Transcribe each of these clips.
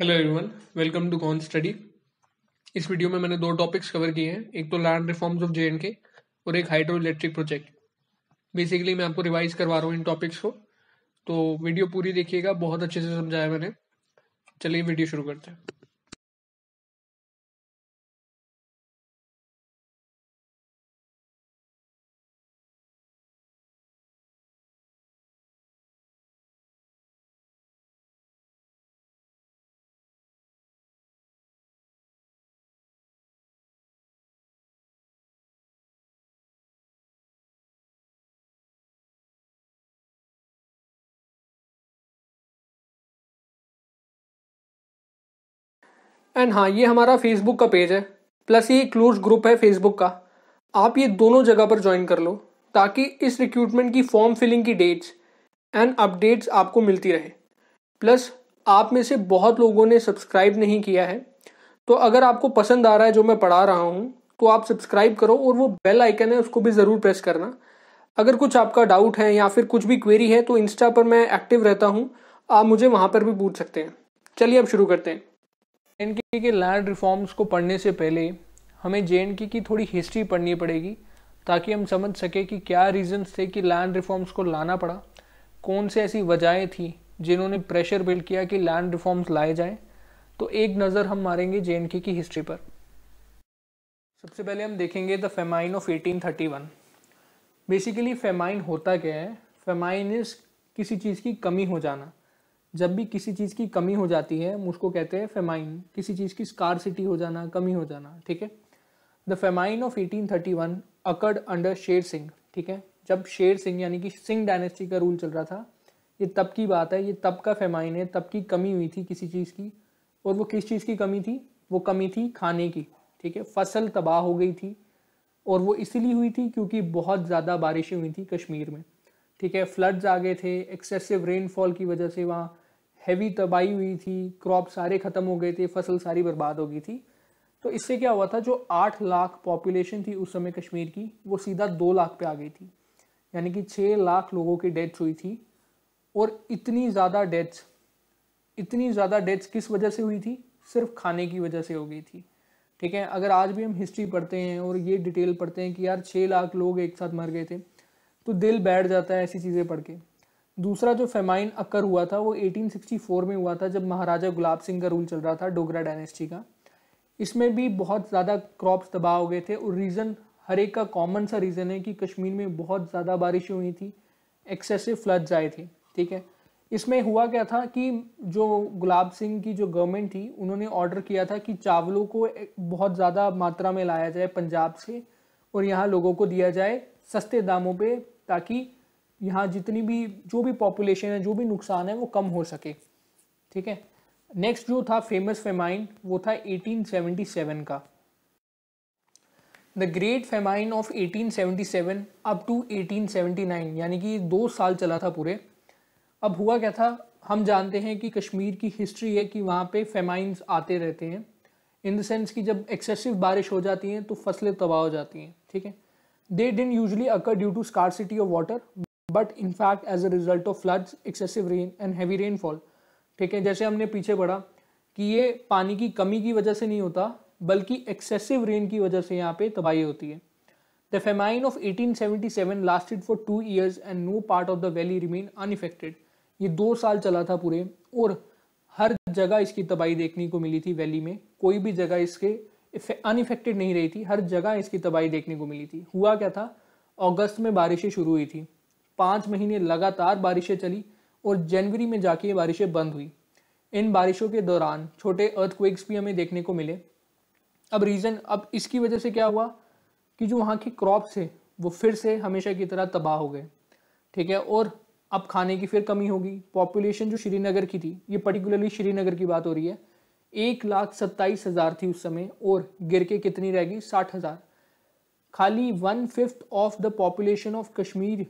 hello everyone welcome to Con Study इस video में मैंने दो टॉपिक्स कवर किए हैं एक तो लैंड रिफॉर्म्स ऑफ जे के और एक हाइड्रो इलेक्ट्रिक प्रोजेक्ट बेसिकली मैं आपको रिवाइज करवा रहा हूँ इन टॉपिक्स को तो वीडियो पूरी देखिएगा बहुत अच्छे से समझाया मैंने चलिए वीडियो शुरू करते हैं एंड हाँ ये हमारा फेसबुक का पेज है प्लस ये क्लोज ग्रुप है फेसबुक का आप ये दोनों जगह पर ज्वाइन कर लो ताकि इस रिक्रूटमेंट की फॉर्म फिलिंग की डेट्स एंड अपडेट्स आपको मिलती रहे प्लस आप में से बहुत लोगों ने सब्सक्राइब नहीं किया है तो अगर आपको पसंद आ रहा है जो मैं पढ़ा रहा हूँ तो आप सब्सक्राइब करो और वो बेल आइकन है उसको भी ज़रूर प्रेस करना अगर कुछ आपका डाउट है या फिर कुछ भी क्वेरी है तो इंस्टा पर मैं एक्टिव रहता हूँ आप मुझे वहाँ पर भी पूछ सकते हैं चलिए अब शुरू करते हैं जे के लैंड रिफॉर्म्स को पढ़ने से पहले हमें जे की थोड़ी हिस्ट्री पढ़नी पड़ेगी ताकि हम समझ सकें कि क्या रीजंस थे कि लैंड रिफॉर्म्स को लाना पड़ा कौन से ऐसी वजहें थी जिन्होंने प्रेशर बिल्ड किया कि लैंड रिफॉर्म्स लाए जाएं तो एक नज़र हम मारेंगे जे की हिस्ट्री पर सबसे पहले हम देखेंगे the famine of eighteen thirty one basically famine होता क्या है फेमाइन इज किसी चीज़ की कमी हो जाना जब भी किसी चीज़ की कमी हो जाती है उसको कहते हैं फेमाइन किसी चीज़ की स्कारसिटी हो जाना कमी हो जाना ठीक है the famine of 1831 occurred under Sher Singh ठीक है जब शेर सिंह यानी कि सिंह डायनेस्टी का रूल चल रहा था ये तब की बात है ये तब का फेमाइन है तब की कमी हुई थी किसी चीज़ की और वो किस चीज़ की कमी थी वो कमी थी खाने की ठीक है फसल तबाह हो गई थी और वो इसीलिए हुई थी क्योंकि बहुत ज़्यादा बारिशें हुई थी कश्मीर में ठीक है फ्लड्स आ गए थे एक्सेसिव रेनफॉल की वजह से वहाँ हैवी तबाही हुई थी क्रॉप सारे ख़त्म हो गए थे फसल सारी बर्बाद हो गई थी तो इससे क्या हुआ था जो आठ लाख पॉपुलेशन थी उस समय कश्मीर की वो सीधा दो लाख पे आ गई थी यानी कि छः लाख लोगों की डेथ हुई थी और इतनी ज़्यादा डेथ्स इतनी ज़्यादा डेथ्स किस वजह से हुई थी सिर्फ खाने की वजह से हो गई थी ठीक है अगर आज भी हम हिस्ट्री पढ़ते हैं और ये डिटेल पढ़ते हैं कि यार छः लाख लोग एक साथ मर गए थे तो दिल बैठ जाता है ऐसी चीज़ें पढ़ के दूसरा जो फेमाइन अक्कर हुआ था वो 1864 में हुआ था जब महाराजा गुलाब सिंह का रूल चल रहा था डोगरा डायनेस्टी का इसमें भी बहुत ज़्यादा क्रॉप्स तबाह हो गए थे और रीज़न हर एक का कॉमन सा रीज़न है कि कश्मीर में बहुत ज़्यादा बारिश हुई थी एक्सेसिव फ्लड्स आए थे ठीक है इसमें हुआ क्या था कि जो गुलाब सिंह की जो गवर्नमेंट थी उन्होंने ऑर्डर किया था कि चावलों को बहुत ज़्यादा मात्रा में लाया जाए पंजाब से और यहाँ लोगों को दिया जाए सस्ते दामों पे ताकि यहाँ जितनी भी जो भी पॉपुलेशन है जो भी नुकसान है वो कम हो सके ठीक है नेक्स्ट जो था फेमस फेमाइन वो था 1877 का the great famine of 1877 up to 1879 यानी कि दो साल चला था पूरे अब हुआ क्या था हम जानते हैं कि कश्मीर की हिस्ट्री है कि वहाँ पे फेमाइंस आते रहते हैं इन द सेंस कि जब एक्सेसिव बारिश हो जाती है तो फसलें तबाह हो जाती हैं ठीक है they didn't usually occur due to scarcity of water but in fact as a result of floods excessive rain and heavy rainfall ठीक है जैसे हमने पीछे पढ़ा कि ये पानी की कमी की वजह से नहीं होता बल्कि एक्सेसिव रेन की वजह से यहाँ पे तबाही होती है the famine of 1877 lasted for two years and no part of the valley remain unaffected ये दो साल चला था पूरे और हर जगह इसकी तबाही देखने को मिली थी वैली में कोई भी जगह इसके अनइफेक्टेड नहीं रही थी हर जगह इसकी तबाही देखने को मिली थी हुआ क्या था अगस्त में बारिशें शुरू हुई थी पाँच महीने लगातार बारिशें चली और जनवरी में जाके ये बारिशें बंद हुई इन बारिशों के दौरान छोटे अर्थक्वेक्स भी हमें देखने को मिले अब रीज़न अब इसकी वजह से क्या हुआ कि जो वहाँ के क्रॉप्स है वो फिर से हमेशा की तरह तबाह हो गए ठीक है और अब खाने की फिर कमी होगी पॉपुलेशन जो श्रीनगर की थी ये पर्टिकुलरली श्रीनगर की बात हो रही है एक लाख सत्ताईस हज़ार थी उस समय और गिर के कितनी रहेगी साठ हज़ार खाली one fifth of the population of Kashmir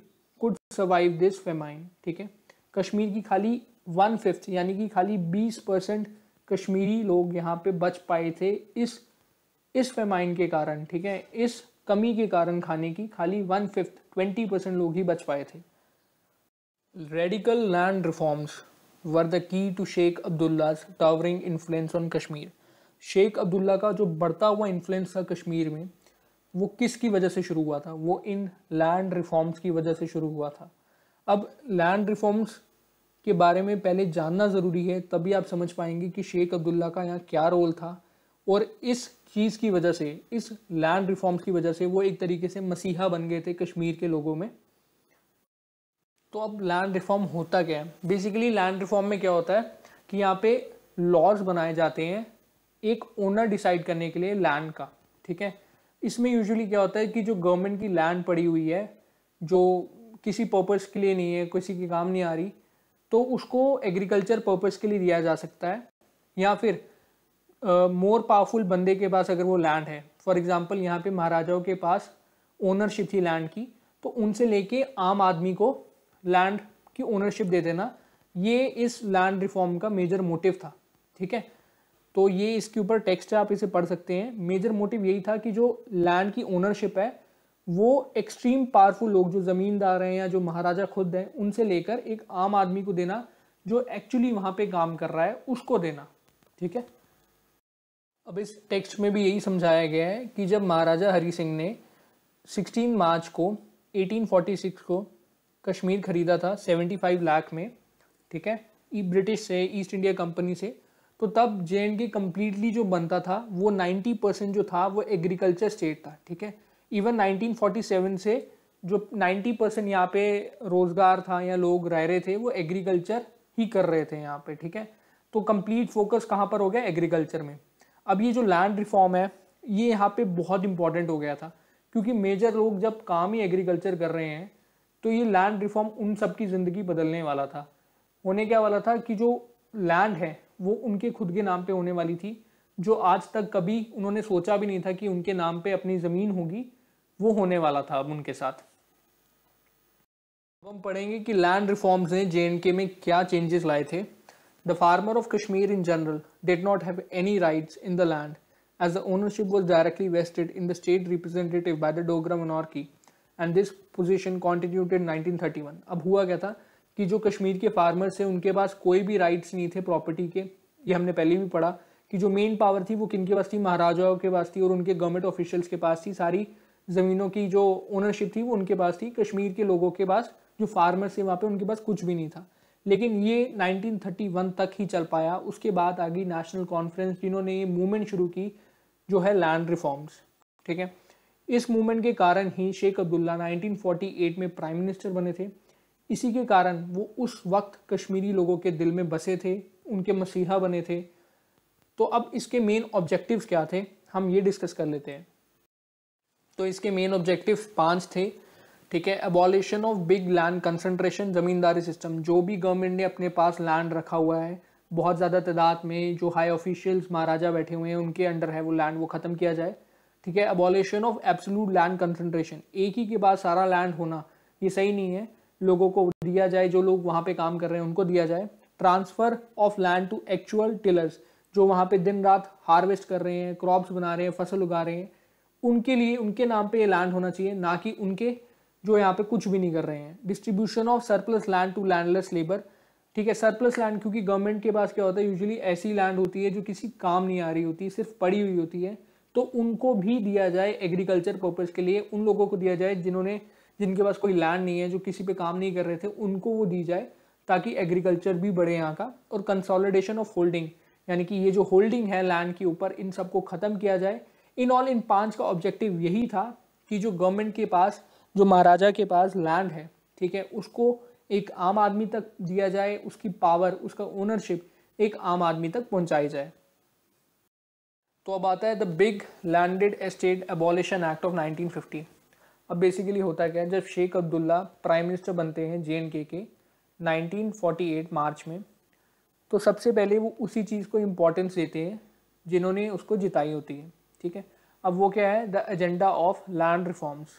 survive this famine ठीक है कश्मीर की खाली वन फिफ्थ यानी कि खाली बीस परसेंट कश्मीरी लोग यहाँ पे बच पाए थे इस इस फेमाइन के कारण ठीक है इस कमी के कारण खाने की खाली वन फिफ्थ ट्वेंटी परसेंट लोग ही बच पाए थे radical land reforms were the key to Sheikh Abdullah towering influence on Kashmir Sheikh Abdullah का जो बढ़ता हुआ इन्फ्लुएंस था कश्मीर में वो किसकी वजह से शुरू हुआ था वो इन लैंड रिफॉर्म्स की वजह से शुरू हुआ था अब लैंड रिफॉर्म्स के बारे में पहले जानना ज़रूरी है तभी आप समझ पाएंगे कि शेख अब्दुल्ला का यहाँ क्या रोल था और इस चीज़ की वजह से इस लैंड रिफॉर्म्स की वजह से वो एक तरीके से मसीहा बन गए थे कश्मीर के लोगों में तो अब लैंड रिफॉर्म होता क्या है बेसिकली लैंड रिफॉर्म में क्या होता है कि यहाँ पे लॉज बनाए जाते हैं एक ओनर डिसाइड करने के लिए लैंड का ठीक है इसमें यूजुअली क्या होता है कि जो गवर्नमेंट की लैंड पड़ी हुई है जो किसी पर्पस के लिए नहीं है किसी के काम नहीं आ रही तो उसको एग्रीकल्चर पर्पस के लिए दिया जा सकता है या फिर मोर पावरफुल बंदे के पास अगर वो लैंड है फॉर एग्जांपल यहाँ पे महाराजाओं के पास ओनरशिप थी लैंड की तो उनसे लेके आम आदमी को लैंड की ओनरशिप दे देना ये इस लैंड रिफॉर्म का मेजर मोटिव था ठीक है तो ये इसके ऊपर टेक्स्ट है आप इसे पढ़ सकते हैं मेजर मोटिव यही था कि जो लैंड की ओनरशिप है वो एक्सट्रीम पावरफुल लोग जो ज़मींदार हैं या जो महाराजा खुद हैं उनसे लेकर एक आम आदमी को देना जो एक्चुअली वहां पे काम कर रहा है उसको देना ठीक है अब इस टेक्स्ट में भी यही समझाया गया है कि जब महाराजा हरी सिंह ने 16 मार्च को 1846 को कश्मीर खरीदा था 75 लाख में ठीक है ब्रिटिश से ईस्ट इंडिया कंपनी से तो तब जे एंड के कम्प्लीटली जो बनता था वो 90 परसेंट जो था वो एग्रीकल्चर स्टेट था ठीक है इवन 1947 से जो 90 परसेंट यहाँ पे रोज़गार था या लोग रह रहे थे वो एग्रीकल्चर ही कर रहे थे यहाँ पे ठीक है तो कंप्लीट फोकस कहाँ पर हो गया एग्रीकल्चर में अब ये जो लैंड रिफॉर्म है ये यहाँ पे बहुत इंपॉर्टेंट हो गया था क्योंकि मेजर लोग जब काम ही एग्रीकल्चर कर रहे हैं तो ये लैंड रिफॉर्म उन सब की ज़िंदगी बदलने वाला था होने क्या वाला था कि जो लैंड है वो उनके खुद के नाम पे होने वाली थी जो आज तक कभी उन्होंने सोचा भी नहीं था कि उनके नाम पे अपनी ज़मीन होगी वो होने वाला था अब उनके साथ अब हम पढ़ेंगे कि लैंड रिफॉर्म्स ने जे में क्या चेंजेस लाए थे the farmer of Kashmir in general did not have any rights in the land as the ownership was directly vested in the state representative by the Dogra and this position position nineteen thirty one अब हुआ क्या था कि जो कश्मीर के farmers हैं उनके पास कोई भी राइट्स नहीं थे प्रॉपर्टी के ये हमने पहले भी पढ़ा कि जो मेन पावर थी वो किन के पास थी महाराजाओं के पास थी और उनके गवर्नमेंट ऑफिशियल्स के पास थी सारी ज़मीनों की जो ओनरशिप थी वो उनके पास थी कश्मीर के लोगों के पास जो फार्मर्स थे वहाँ पे उनके पास कुछ भी नहीं था लेकिन ये 1931 तक ही चल पाया उसके बाद आ गई नेशनल कॉन्फ्रेंस जिन्होंने ये मूवमेंट शुरू की जो है लैंड रिफॉर्म्स ठीक है इस मूवमेंट के कारण ही शेख अब्दुल्ला 1948 में प्राइम मिनिस्टर बने थे इसी के कारण वो उस वक्त कश्मीरी लोगों के दिल में बसे थे उनके मसीहा बने थे तो अब इसके मेन ऑब्जेक्टिव्स क्या थे हम ये डिस्कस कर लेते हैं तो इसके मेन ऑब्जेक्टिव्स पांच थे ठीक है abolition of big land concentration zamindari system जो भी गवर्नमेंट ने अपने पास लैंड रखा हुआ है बहुत ज़्यादा तादाद में जो हाई ऑफिशियल्स महाराजा बैठे हुए हैं उनके अंडर है वो लैंड वो ख़त्म किया जाए ठीक है abolition of absolute land concentration एक ही के बाद सारा लैंड होना ये सही नहीं है लोगों को दिया जाए जो लोग वहां पे काम कर रहे हैं उनको दिया जाए transfer of land to actual tillers जो वहां पे दिन रात हार्वेस्ट कर रहे हैं क्रॉप्स बना रहे हैं फसल उगा रहे हैं उनके लिए उनके नाम पे ये लैंड होना चाहिए ना कि उनके जो यहाँ पे कुछ भी नहीं कर रहे हैं distribution of surplus land to landless labour ठीक है सरप्लस लैंड क्योंकि गवर्नमेंट के पास क्या होता है यूजुअली ऐसी लैंड होती है जो किसी काम नहीं आ रही होती सिर्फ पड़ी हुई होती है तो उनको भी दिया जाए एग्रीकल्चर पर्पज़ के लिए उन लोगों को दिया जाए जिन्होंने जिनके पास कोई लैंड नहीं है जो किसी पे काम नहीं कर रहे थे उनको वो दी जाए ताकि एग्रीकल्चर भी बढ़े यहाँ का और कंसोलिडेशन ऑफ होल्डिंग यानी कि ये जो होल्डिंग है लैंड के ऊपर इन सबको ख़त्म किया जाए इन ऑल इन पांच का ऑब्जेक्टिव यही था कि जो गवर्नमेंट के पास जो महाराजा के पास लैंड है ठीक है उसको एक आम आदमी तक दिया जाए उसकी पावर उसका ओनरशिप एक आम आदमी तक पहुंचाई जाए तो अब आता है the big landed estate abolition act of 1950 अब बेसिकली होता क्या है जब शेख अब्दुल्ला प्राइम मिनिस्टर बनते हैं जे के 1948 मार्च में तो सबसे पहले वो उसी चीज़ को इम्पोर्टेंस देते हैं जिन्होंने उसको जिताई होती है ठीक है अब वो क्या है the agenda of land reforms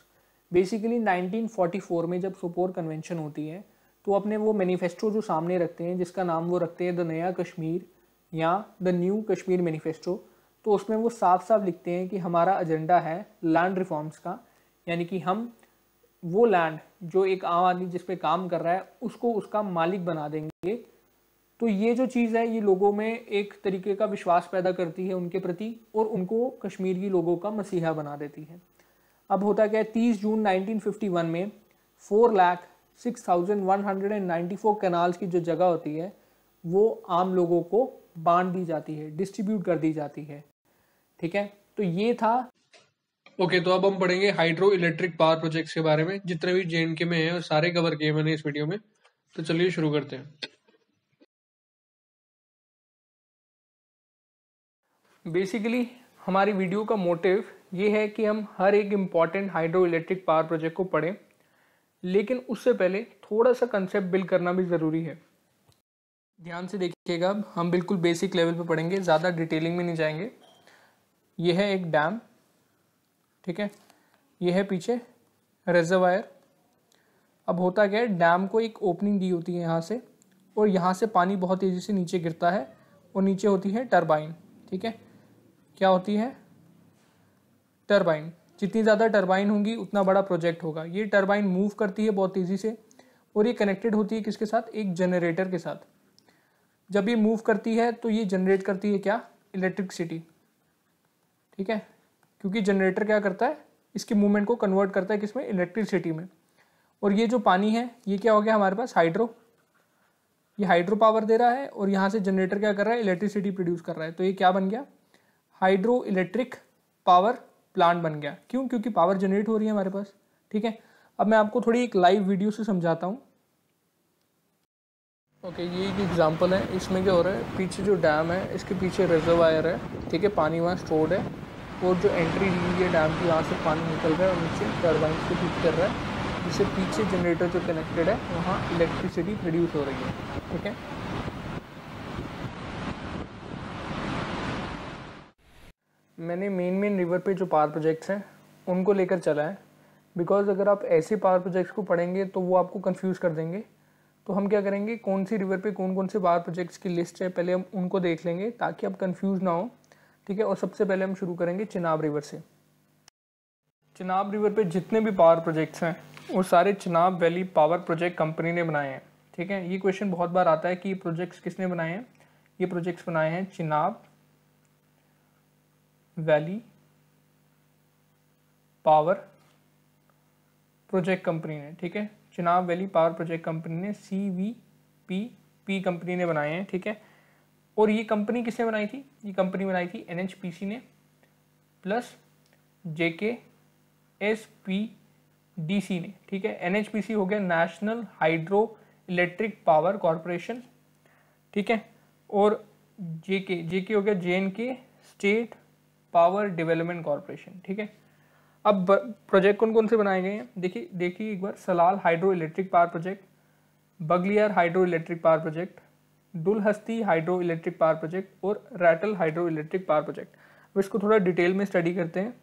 basically 1944 में जब सुपोर कन्वेंशन होती है तो अपने वो मैनिफेस्टो जो सामने रखते हैं जिसका नाम वो रखते हैं द नया कश्मीर या द न्यू कश्मीर मैनिफेस्टो तो उसमें वो साफ साफ लिखते हैं कि हमारा एजेंडा है लैंड रिफॉर्म्स का यानी कि हम वो लैंड जो एक आम आदमी जिस पे काम कर रहा है उसको उसका मालिक बना देंगे तो ये जो चीज़ है ये लोगों में एक तरीके का विश्वास पैदा करती है उनके प्रति और उनको कश्मीर की लोगों का मसीहा बना देती है अब होता क्या है तीस जून 1951 में four lakh six thousand one hundred and ninety four canals की जो जगह होती है वो आम लोगों को बांट दी जाती है डिस्ट्रीब्यूट कर दी जाती है ठीक है तो ये था ओके okay, तो अब हम पढ़ेंगे हाइड्रो इलेक्ट्रिक पावर प्रोजेक्ट्स के बारे में जितने भी जे के में है और सारे कवर किए मैंने इस वीडियो में तो चलिए शुरू करते हैं बेसिकली हमारी वीडियो का मोटिव ये है कि हम हर एक important hydro electric power project को पढ़ें लेकिन उससे पहले थोड़ा सा कंसेप्ट बिल्ड करना भी ज़रूरी है ध्यान से देखिएगा हम बिल्कुल बेसिक लेवल पर पढ़ेंगे ज़्यादा डिटेलिंग में नहीं जाएंगे यह है एक डैम ठीक है ये है पीछे रेजरवायर अब होता क्या है डैम को एक ओपनिंग दी होती है यहाँ से और यहाँ से पानी बहुत तेज़ी से नीचे गिरता है और नीचे होती है टर्बाइन ठीक है क्या होती है टर्बाइन जितनी ज़्यादा टर्बाइन होंगी उतना बड़ा प्रोजेक्ट होगा ये टर्बाइन मूव करती है बहुत तेज़ी से और ये कनेक्टेड होती है किसके साथ एक जनरेटर के साथ जब ये मूव करती है तो ये जनरेट करती है क्या इलेक्ट्रिकसिटी ठीक है क्योंकि जनरेटर क्या करता है इसके मूवमेंट को कन्वर्ट करता है किसमें इलेक्ट्रिसिटी में और ये जो पानी है ये क्या हो गया हमारे पास हाइड्रो ये हाइड्रो पावर दे रहा है और यहाँ से जनरेटर क्या कर रहा है इलेक्ट्रिसिटी प्रोड्यूस कर रहा है तो ये क्या बन गया हाइड्रो इलेक्ट्रिक पावर प्लांट बन गया क्यों क्योंकि पावर जनरेट हो रही है हमारे पास ठीक है अब मैं आपको थोड़ी एक लाइव वीडियो से समझाता हूँ ओके okay, ये एक एग्जांपल है इसमें क्या हो रहा है पीछे जो डैम है इसके पीछे रिजर्वायर है ठीक है पानी वहाँ स्टोर्ड है और जो एंट्री ली है डैम की यहाँ से पानी निकल रहा है और नीचे टर्बाइन को हिट कर रहा है जिससे पीछे जनरेटर जो कनेक्टेड है वहाँ इलेक्ट्रिसिटी प्रोड्यूस हो रही है ठीक है मैंने मेन मेन रिवर पे जो पावर प्रोजेक्ट्स हैं उनको लेकर चला है बिकॉज अगर आप ऐसे पावर प्रोजेक्ट्स को पढ़ेंगे तो वो आपको कंफ्यूज कर देंगे तो हम क्या करेंगे कौन सी रिवर पे कौन कौन से पावर प्रोजेक्ट्स की लिस्ट है पहले हम उनको देख लेंगे ताकि आप कंफ्यूज ना हो ठीक है और सबसे पहले हम शुरू करेंगे चिनाब रिवर से चिनाब रिवर पे जितने भी पावर प्रोजेक्ट्स हैं वो सारे Chenab valley power project company ने बनाए हैं ठीक है ये क्वेश्चन बहुत बार आता है कि ये प्रोजेक्ट्स किसने बनाए हैं ये प्रोजेक्ट्स बनाए हैं Chenab valley power project company ने ठीक है Chenab valley power project company ने C V P P company ने बनाए हैं ठीक है और ये कंपनी किसने बनाई थी ये कंपनी बनाई थी एन ने plus J K S P D C ने ठीक है एन हो गया national hydro electric power corporation ठीक है और जेके जेके हो गया जे के स्टेट पावर डेवलपमेंट कॉरपोरेशन ठीक है अब प्रोजेक्ट कौन कौन से बनाए गए हैं देखिए देखिए एक बार Salal hydro electric power project Baglihar hydro electric power project Dulhasti hydro electric power project और Ratle hydro electric power project अब इसको थोड़ा डिटेल में स्टडी करते हैं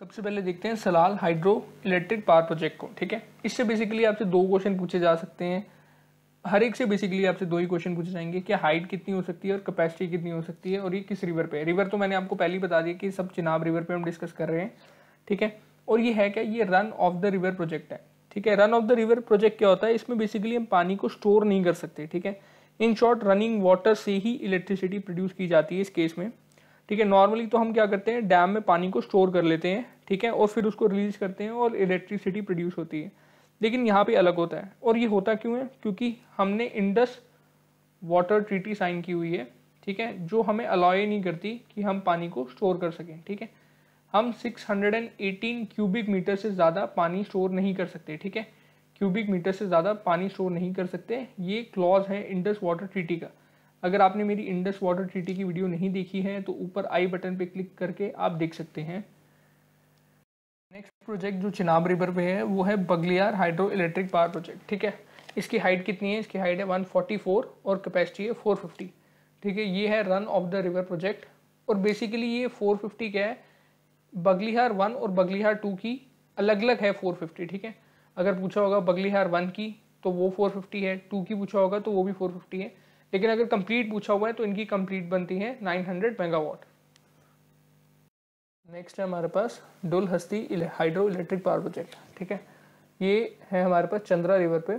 सबसे पहले देखते हैं Salal hydro electric power project को ठीक है इससे बेसिकली आपसे दो क्वेश्चन पूछे जा सकते हैं हर एक से बेसिकली आपसे दो ही क्वेश्चन पूछे जाएंगे कि हाइट कितनी हो सकती है और कैपेसिटी कितनी हो सकती है और ये किस रिवर पे है रिवर तो मैंने आपको पहले ही बता दिया कि सब चिनाब रिवर पे हम डिस्कस कर रहे हैं ठीक है और ये है क्या ये run of the river project है ठीक है run of the river project क्या होता है इसमें बेसिकली हम पानी को स्टोर नहीं कर सकते ठीक है इन शॉर्ट रनिंग वाटर से ही इलेक्ट्रिसिटी प्रोड्यूस की जाती है इस केस में ठीक है नॉर्मली तो हम क्या करते हैं डैम में पानी को स्टोर कर लेते हैं ठीक है और फिर उसको रिलीज करते हैं और इलेक्ट्रिसिटी प्रोड्यूस होती है लेकिन यहाँ पे अलग होता है और ये होता क्यों है क्योंकि हमने इंडस वाटर ट्रीटी साइन की हुई है ठीक है जो हमें अलॉय नहीं करती कि हम पानी को स्टोर कर सकें ठीक है हम 618 क्यूबिक मीटर से ज़्यादा पानी स्टोर नहीं कर सकते ठीक है क्यूबिक मीटर से ज़्यादा पानी स्टोर नहीं कर सकते ये क्लॉज है इंडस वाटर ट्रीटी का अगर आपने मेरी इंडस वाटर ट्रीटी की वीडियो नहीं देखी है तो ऊपर आई बटन पे क्लिक करके आप देख सकते हैं नेक्स्ट प्रोजेक्ट जो चिनाब रिवर पे है वो है Baglihar hydro electric power project ठीक है इसकी हाइट कितनी है इसकी हाइट है 144 और कैपेसिटी है 450 ठीक है ये है run of the river project और बेसिकली ये 450 क्या है बगलिहार वन और बगलिहार टू की अलग अलग है 450 ठीक है अगर पूछा होगा बगली हार वन की तो वो फोर फिफ्टी है टू की पूछा होगा तो वो भी फोर फिफ्टी है लेकिन अगर कंप्लीट पूछा हुआ है तो इनकी कंप्लीट बनती है नाइन हंड्रेड मेगावाट नेक्स्ट है हमारे पास डुल हस्ती हाइड्रो इलेक्ट्रिक पावर प्रोजेक्ट ठीक है ये है हमारे पास चंद्रा रिवर पे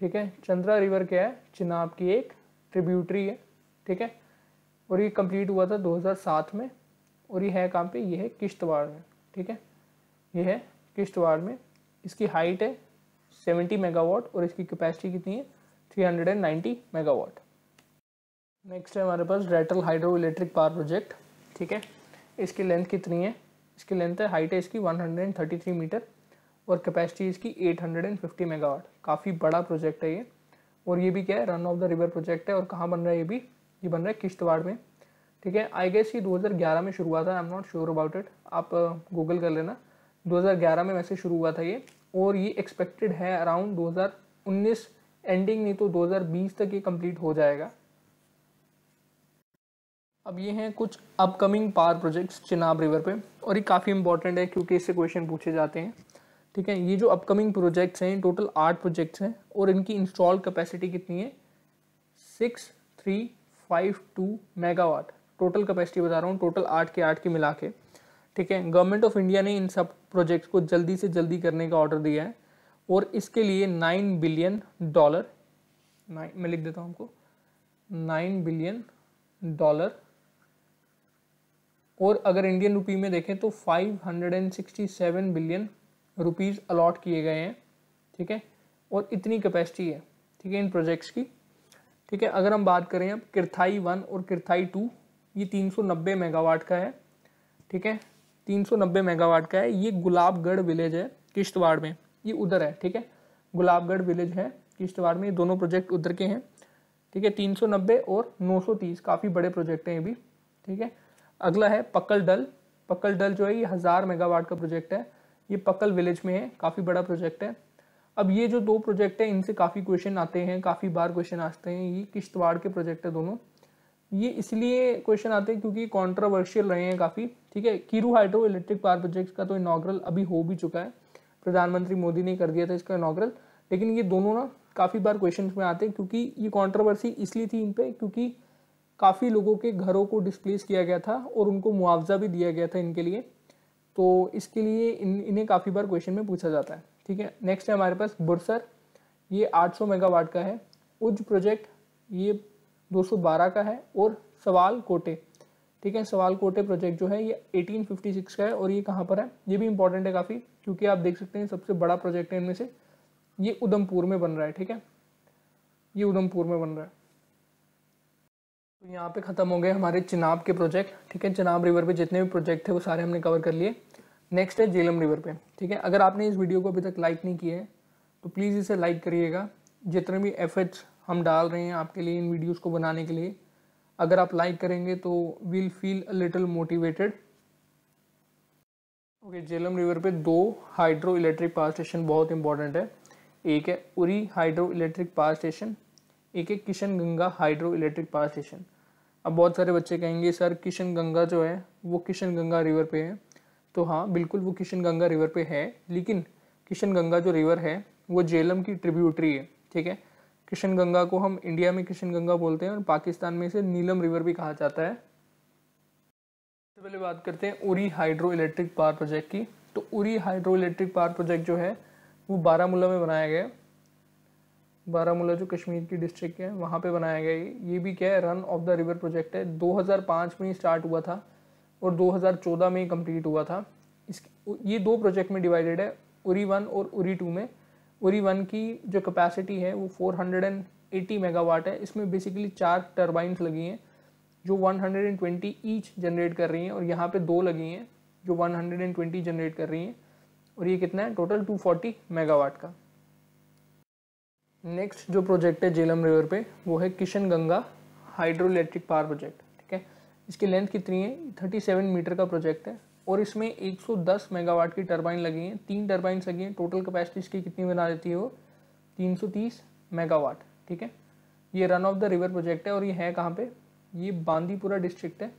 ठीक है चंद्रा रिवर क्या है चिनाब की एक ट्रिब्यूटरी है ठीक है और ये कंप्लीट हुआ था 2007 में और ये है काम पे ये है किश्तवाड़ में ठीक है ये है किश्तवाड़ में इसकी हाइट है 70 मेगावाट और इसकी कैपेसिटी कितनी है 390 मेगावाट नेक्स्ट है हमारे पास Ratle hydro electric power project ठीक है इसकी लेंथ कितनी है इसकी लेंथ है हाइट है इसकी 133 मीटर और कैपेसिटी इसकी 850 मेगावाट काफ़ी बड़ा प्रोजेक्ट है ये और ये भी क्या है run of the river project है और कहाँ बन रहा है ये भी ये बन रहा है किश्तवाड़ में ठीक है आई गेस ये 2011 में शुरू हुआ था I am not sure about it आप गूगल कर लेना 2011 में वैसे शुरू हुआ था ये और ये एक्सपेक्टेड है अराउंड 2019 एंडिंग नहीं तो 2020 तक ये कंप्लीट हो जाएगा अब ये हैं कुछ upcoming power projects Chenab river पे और ये काफ़ी इंपॉर्टेंट है क्योंकि इससे क्वेश्चन पूछे जाते हैं ठीक है ये जो अपकमिंग प्रोजेक्ट्स हैं टोटल आठ प्रोजेक्ट्स हैं और इनकी इंस्टॉल कैपेसिटी कितनी है six three five two megawatt total capacity बता रहा हूँ टोटल आठ के आठ की मिला के ठीक है गवर्नमेंट ऑफ इंडिया ने इन सब प्रोजेक्ट को जल्दी से जल्दी करने का ऑर्डर दिया है और इसके लिए नाइन बिलियन डॉलर नाइन मैं लिख देता हूँ आपको नाइन बिलियन डॉलर और अगर इंडियन रुपी में देखें तो 567 बिलियन रुपीस अलॉट किए गए हैं ठीक है और इतनी कैपेसिटी है ठीक है इन प्रोजेक्ट्स की ठीक है अगर हम बात करें अब किरथाई वन और किरथाई टू ये 390 मेगावाट का है ठीक है 390 मेगावाट का है ये गुलाबगढ़ विलेज है किश्तवाड़ में ये उधर है ठीक है गुलाबगढ़ विलेज है किश्तवाड़ में ये दोनों प्रोजेक्ट उधर के हैं ठीक है 390 और 930 काफ़ी बड़े प्रोजेक्ट हैं ये भी ठीक है अगला है पकल डल पकल डल जो है ये हज़ार मेगावाट का प्रोजेक्ट है ये पकल विलेज में है काफ़ी बड़ा प्रोजेक्ट है अब ये जो दो प्रोजेक्ट है इनसे काफ़ी क्वेश्चन आते हैं काफ़ी बार क्वेश्चन आते हैं ये किश्तवाड़ के प्रोजेक्ट है दोनों ये इसलिए क्वेश्चन आते हैं क्योंकि कंट्रोवर्शियल रहे हैं काफ़ी ठीक है Kiru hydro electric power project का तो इनाग्रल अभी हो भी चुका है प्रधानमंत्री मोदी ने कर दिया था इसका इनाग्रल लेकिन ये दोनों ना काफ़ी बार क्वेश्चन में आते हैं क्योंकि ये कॉन्ट्रोवर्सी इसलिए थी इन पर क्योंकि काफ़ी लोगों के घरों को डिस्प्लेस किया गया था और उनको मुआवजा भी दिया गया था इनके लिए तो इसके लिए इन इन्हें काफ़ी बार क्वेश्चन में पूछा जाता है ठीक है नेक्स्ट है हमारे पास बुरसर ये 800 मेगावाट का है उज प्रोजेक्ट ये 212 का है और सवाल कोटे ठीक है सवाल कोटे प्रोजेक्ट जो है ये 1856 का है और ये कहाँ पर है ये भी इंपॉर्टेंट है काफ़ी क्योंकि आप देख सकते हैं सबसे बड़ा प्रोजेक्ट है इनमें से ये उधमपुर में बन रहा है ठीक है ये उधमपुर में बन रहा है तो यहाँ पे ख़त्म हो गए हमारे चिनाब के प्रोजेक्ट ठीक है चिनाब रिवर पे जितने भी प्रोजेक्ट थे वो सारे हमने कवर कर लिए नेक्स्ट है जेलम रिवर पे ठीक है अगर आपने इस वीडियो को अभी तक लाइक नहीं किया है तो प्लीज़ इसे लाइक करिएगा जितने भी एफ हम डाल रहे हैं आपके लिए इन वीडियोस को बनाने के लिए अगर आप लाइक करेंगे तो will feel a little motivated okay Jhelum river पे दो हाइड्रो इलेक्ट्रिक पावर स्टेशन बहुत इंपॉर्टेंट है एक है Uri hydro electric power station एक है Kishanganga hydro electric power station अब बहुत सारे बच्चे कहेंगे सर किशन गंगा जो है वो किशन गंगा रिवर पे है तो हाँ बिल्कुल वो किशन गंगा रिवर पे है लेकिन किशन गंगा जो रिवर है वो जेलम की ट्रिब्यूटरी है ठीक है किशन गंगा को हम इंडिया में किशन गंगा बोलते हैं और पाकिस्तान में इसे नीलम रिवर भी कहा जाता है सबसे पहले बात करते हैं Uri hydro electric power project की तो Uri hydro electric power project जो है वो बारामूला में बनाया गया बारामूला जो कश्मीर की डिस्ट्रिक्ट है वहाँ पे बनाया गया ये भी क्या है run of the river project है 2005 में स्टार्ट हुआ था और 2014 में कंप्लीट हुआ था इस ये दो प्रोजेक्ट में डिवाइडेड है उरी वन और उरी टू में उरी वन की जो कैपेसिटी है वो 480 मेगावाट है इसमें बेसिकली चार टर्बाइंस लगी हैं जो 120 ईच जनरेट कर रही हैं और यहाँ पे दो लगी हैं जो 120 जनरेट कर रही हैं और ये कितना है टोटल 240 मेगावाट का नेक्स्ट जो प्रोजेक्ट है जेलम रिवर पे वो है Kishanganga hydro electric power project ठीक है इसकी लेंथ कितनी है थर्टी मीटर का प्रोजेक्ट है और इसमें 110 मेगावाट की टरबाइन लगी हैं तीन टरबाइन लगी हैं टोटल कैपेसिटी इसकी कितनी बना देती है वो 330 मेगावाट ठीक है ये run of the river project है और ये है कहाँ पे ये बांदीपुरा डिस्ट्रिक्ट है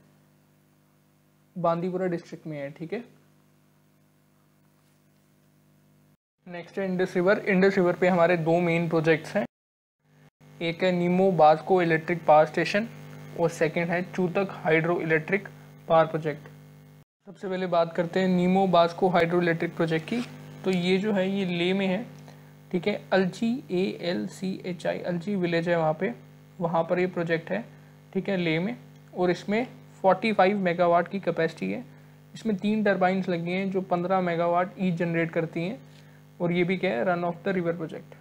बांदीपुरा डिस्ट्रिक्ट में है ठीक है नेक्स्ट है इंडस रिवर इंडस रिवर पे हमारे दो मेन प्रोजेक्ट्स हैं एक है Nimoo Bazgo electric power station और सेकंड है Chutak hydro electric power project सबसे पहले बात करते हैं Nimoo Bazgo hydro electric project की तो ये जो है ये ले में है ठीक है Alchi A L C H I Alchi village है वहाँ पे वहाँ पर ये प्रोजेक्ट है ठीक है ले में और इसमें 45 मेगावाट की कैपेसिटी है इसमें तीन टर्बाइंस लगी हैं जो 15 मेगावाट ई जनरेट करती हैं और ये भी क्या है run of the river project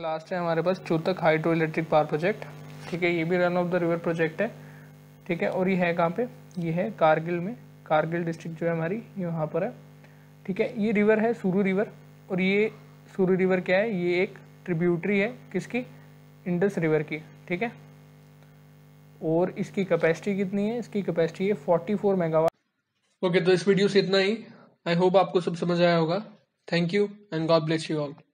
last है हमारे पास Chutak hydro electric power project ठीक है ये भी run of the river project है ठीक है और ये है कहाँ पे ये है कारगिल में कारगिल डिस्ट्रिक्ट जो है हमारी यहाँ पर है ठीक है ये रिवर है सुरू रिवर और ये सुरू रिवर क्या है ये एक ट्रिब्यूटरी है किसकी इंडस रिवर की ठीक है और इसकी कैपेसिटी कितनी है इसकी कैपेसिटी है 44 मेगावाट ओके तो इस वीडियो से इतना ही आई होप आपको सब समझ आया होगा thank you and God bless you all